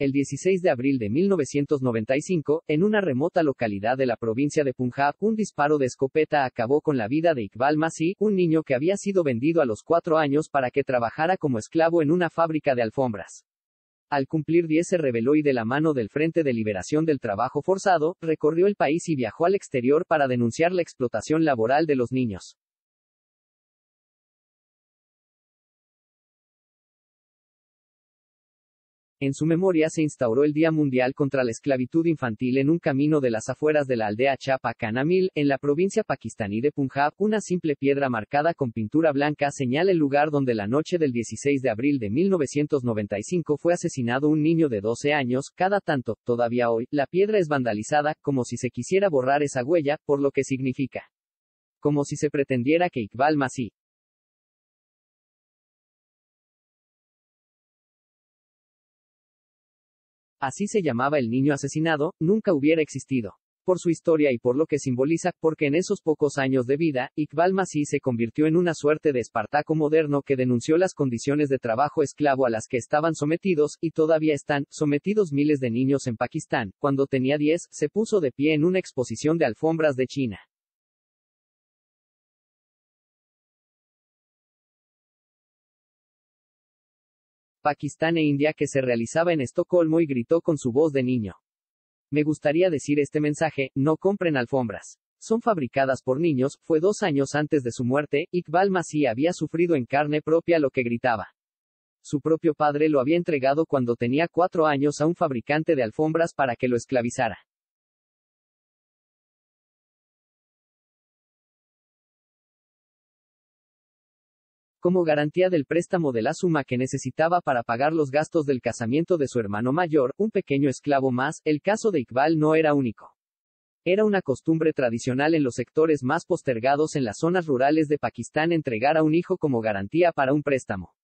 el 16 de abril de 1995, en una remota localidad de la provincia de Punjab, un disparo de escopeta acabó con la vida de Iqbal Masi, un niño que había sido vendido a los cuatro años para que trabajara como esclavo en una fábrica de alfombras. Al cumplir 10 se rebeló y de la mano del Frente de Liberación del Trabajo Forzado, recorrió el país y viajó al exterior para denunciar la explotación laboral de los niños. En su memoria se instauró el Día Mundial contra la Esclavitud Infantil en un camino de las afueras de la aldea Chapa Canamil, en la provincia pakistaní de Punjab. Una simple piedra marcada con pintura blanca señala el lugar donde la noche del 16 de abril de 1995 fue asesinado un niño de 12 años. Cada tanto, todavía hoy, la piedra es vandalizada, como si se quisiera borrar esa huella, por lo que significa como si se pretendiera que Iqbal Masih, así se llamaba el niño asesinado, nunca hubiera existido. Por su historia y por lo que simboliza, porque en esos pocos años de vida, Iqbal Masih se convirtió en una suerte de Espartaco moderno que denunció las condiciones de trabajo esclavo a las que estaban sometidos, y todavía están, sometidos miles de niños en Pakistán. Cuando tenía 10, se puso de pie en una exposición de alfombras de China. Pakistán e India que se realizaba en Estocolmo y gritó con su voz de niño. Me gustaría decir este mensaje, no compren alfombras. Son fabricadas por niños, fue dos años antes de su muerte, Iqbal Masih había sufrido en carne propia lo que gritaba. Su propio padre lo había entregado cuando tenía cuatro años a un fabricante de alfombras para que lo esclavizara. como garantía del préstamo de la suma que necesitaba para pagar los gastos del casamiento de su hermano mayor, un pequeño esclavo más, el caso de Iqbal no era único. Era una costumbre tradicional en los sectores más postergados en las zonas rurales de Pakistán entregar a un hijo como garantía para un préstamo.